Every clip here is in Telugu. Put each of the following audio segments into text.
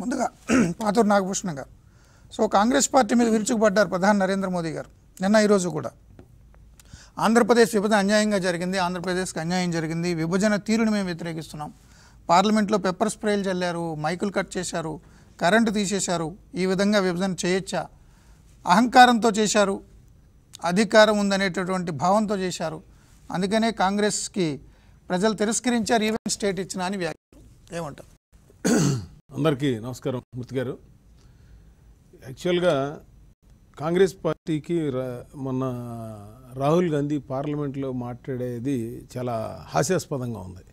ముందుగా పాతూరు నాగభూషణ గారు సో కాంగ్రెస్ పార్టీ మీద విరుచుకుపడ్డారు ప్రధాని నరేంద్ర మోదీ గారు నిన్న ఈరోజు కూడా ఆంధ్రప్రదేశ్ విభజన అన్యాయంగా జరిగింది ఆంధ్రప్రదేశ్కి అన్యాయం జరిగింది విభజన తీరుని మేము వ్యతిరేకిస్తున్నాం పార్లమెంట్లో పెప్పర్ స్ప్రేలు చల్లారు మైకులు కట్ చేశారు కరెంటు తీసేశారు ఈ విధంగా విభజన చేయొచ్చా అహంకారంతో చేశారు అధికారం ఉందనేటటువంటి భావంతో చేశారు అందుకనే కాంగ్రెస్కి ప్రజలు తిరస్కరించారు ఈవెన్ స్టేట్ ఇచ్చిన అని వ్యాఖ్యలు ఏమంటారు అందరికీ నమస్కారం మృతి గారు యాక్చువల్గా కాంగ్రెస్ పార్టీకి మొన్న రాహుల్ గాంధీ పార్లమెంట్లో మాట్లాడేది చాలా హాస్యాస్పదంగా ఉంది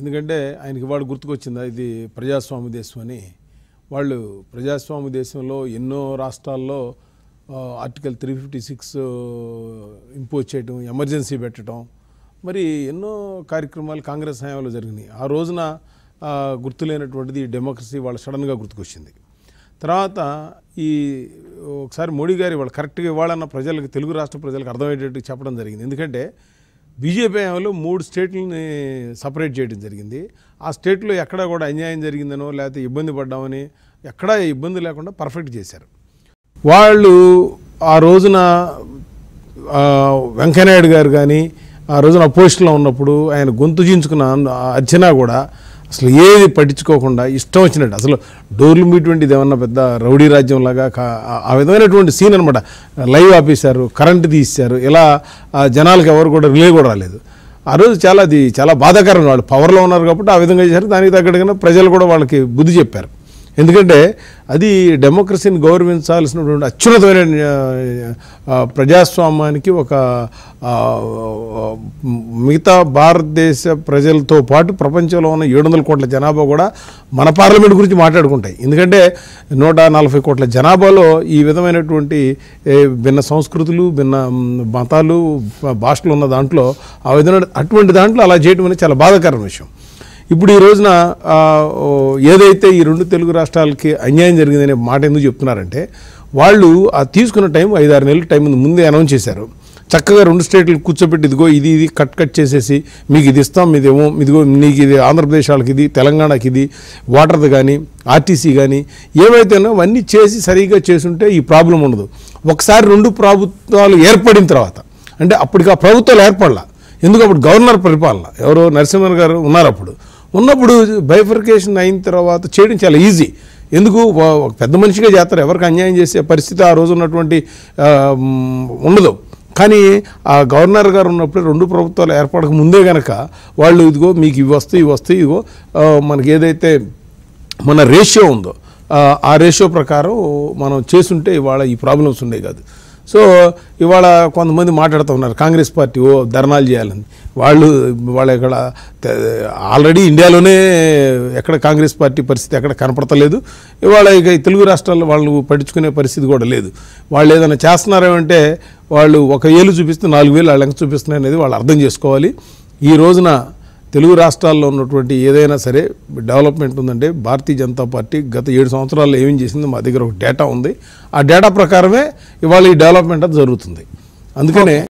ఎందుకంటే ఆయనకి వాడు గుర్తుకొచ్చిందా ఇది ప్రజాస్వామ్య దేశం అని వాళ్ళు ప్రజాస్వామ్య దేశంలో ఎన్నో రాష్ట్రాల్లో article three fifty six impose చేయటం ఎమర్జెన్సీ పెట్టడం మరి ఎన్నో కార్యక్రమాలు కాంగ్రెస్ హయాంలో జరిగినాయి ఆ రోజున గుర్తులేనటువంటిది డెమోక్రసీ వాళ్ళు సడన్గా గుర్తుకొచ్చింది తర్వాత ఈ ఒకసారి మోడీ గారు వాళ్ళు కరెక్ట్గా ఇవ్వాలన్న ప్రజలకు తెలుగు రాష్ట్ర ప్రజలకు అర్థమయ్యేటట్టు చెప్పడం జరిగింది ఎందుకంటే బీజేపీ హయాంలో మూడు స్టేట్లని సపరేట్ చేయడం జరిగింది ఆ స్టేట్లో ఎక్కడ కూడా అన్యాయం జరిగిందనో లేకపోతే ఇబ్బంది పడ్డామని ఎక్కడా ఇబ్బంది లేకుండా పర్ఫెక్ట్ చేశారు వాళ్ళు ఆ రోజున వెంకయ్యనాయుడు గారు కానీ ఆ రోజున అపోజిషన్లో ఉన్నప్పుడు ఆయన గొంతు చించుకున్న అర్చన కూడా అసలు ఏది పట్టించుకోకుండా ఇష్టం వచ్చినట్టు అసలు డోర్లు మీటువంటిది ఏమన్నా పెద్ద రౌడీ రాజ్యం లాగా ఆ విధమైనటువంటి సీన్ అనమాట లైవ్ ఆపేశారు కరెంటు తీశారు ఇలా జనాలకు ఎవరు కూడా రిలే కూడా రాలేదు ఆ రోజు చాలా అది చాలా బాధాకరం వాళ్ళు పవర్లో ఉన్నారు కాబట్టి ఆ విధంగా చేశారు దానికి తగ్గట్టుగా ప్రజలు కూడా వాళ్ళకి బుద్ధి చెప్పారు ఎందుకంటే అది డెమోక్రసీని గౌరవించాల్సినటువంటి అత్యున్నతమైన ప్రజాస్వామ్యానికి ఒక మిగతా భారతదేశ ప్రజలతో పాటు ప్రపంచంలో ఉన్న ఏడు వందల కోట్ల జనాభా కూడా మన పార్లమెంట్ గురించి మాట్లాడుకుంటాయి ఎందుకంటే నూట నలభై కోట్ల జనాభాలో ఈ విధమైనటువంటి భిన్న సంస్కృతులు భిన్న మతాలు భాషలు ఉన్న దాంట్లో ఆ విధమైన అటువంటి దాంట్లో అలా చేయడం అనేది చాలా బాధాకరమైన విషయం ఇప్పుడు ఈ రోజున ఏదైతే ఈ రెండు తెలుగు రాష్ట్రాలకి అన్యాయం జరిగిందనే మాట ఎందుకు చెప్తున్నారంటే వాళ్ళు ఆ తీసుకున్న టైం ఐదారు నెలల టైం ముందే అనౌన్స్ చేశారు చక్కగా రెండు స్టేట్లు కూర్చోబెట్టి ఇదిగో ఇది ఇది కట్ కట్ చేసేసి మీకు ఇది ఇస్తాం మీదేమో ఇదిగో నీకు ఇది ఆంధ్రప్రదేశ్ వాళ్ళకి ఇది తెలంగాణకి ఇది వాటర్ది కానీ ఆర్టీసీ కానీ ఏవైతేనో అవన్నీ చేసి సరిగా చేసుంటే ఈ ప్రాబ్లం ఉండదు ఒకసారి రెండు ప్రభుత్వాలు ఏర్పడిన తర్వాత అంటే అప్పటికి ఆ ప్రభుత్వాలు ఏర్పడాల ఎందుకు అప్పుడు గవర్నర్ పరిపాలన ఎవరో నరసింహన్ గారు ఉన్నారు అప్పుడు ఉన్నప్పుడు బైఫర్కేషన్ అయిన తర్వాత చేయడం చాలా ఈజీ ఎందుకు ఒక పెద్ద మనిషిగా చేస్తారు ఎవరికి అన్యాయం చేసే పరిస్థితి ఆ రోజు ఉన్నటువంటి ఉండదు కానీ ఆ గవర్నర్ గారు ఉన్నప్పుడు రెండు ప్రభుత్వాలు ఏర్పడక ముందే కనుక వాళ్ళు ఇదిగో మీకు ఇవి వస్తే ఇవి వస్తే ఇదిగో మనకి ఏదైతే మన రేషియో ఉందో ఆ రేషియో ప్రకారం మనం చేసుంటే ఇవాళ ఈ ప్రాబ్లమ్స్ ఉండే కాదు సో ఇవాళ కొంతమంది మాట్లాడుతూ ఉన్నారు కాంగ్రెస్ పార్టీ ఓ ధర్నాలు చేయాలని వాళ్ళు వాళ్ళ ఇక్కడ ఆల్రెడీ ఇండియాలోనే ఎక్కడ కాంగ్రెస్ పార్టీ పరిస్థితి ఎక్కడ కనపడతలేదు ఇవాళ ఇక తెలుగు రాష్ట్రాల్లో వాళ్ళు పట్టించుకునే పరిస్థితి కూడా లేదు వాళ్ళు ఏదైనా చేస్తున్నారేమంటే వాళ్ళు ఒక ఏళ్ళు చూపిస్తూ నాలుగు వేలు వాళ్ళకి చూపిస్తున్నాయి అనేది వాళ్ళు అర్థం చేసుకోవాలి ఈ రోజున తెలుగు రాష్ట్రాల్లో ఉన్నటువంటి ఏదైనా సరే డెవలప్మెంట్ ఉందంటే భారతీయ జనతా పార్టీ గత ఏడు సంవత్సరాల్లో ఏమేం చేసిందో మా దగ్గర ఒక డేటా ఉంది ఆ డేటా ప్రకారమే ఇవాళ ఈ డెవలప్మెంట్ అది జరుగుతుంది అందుకనే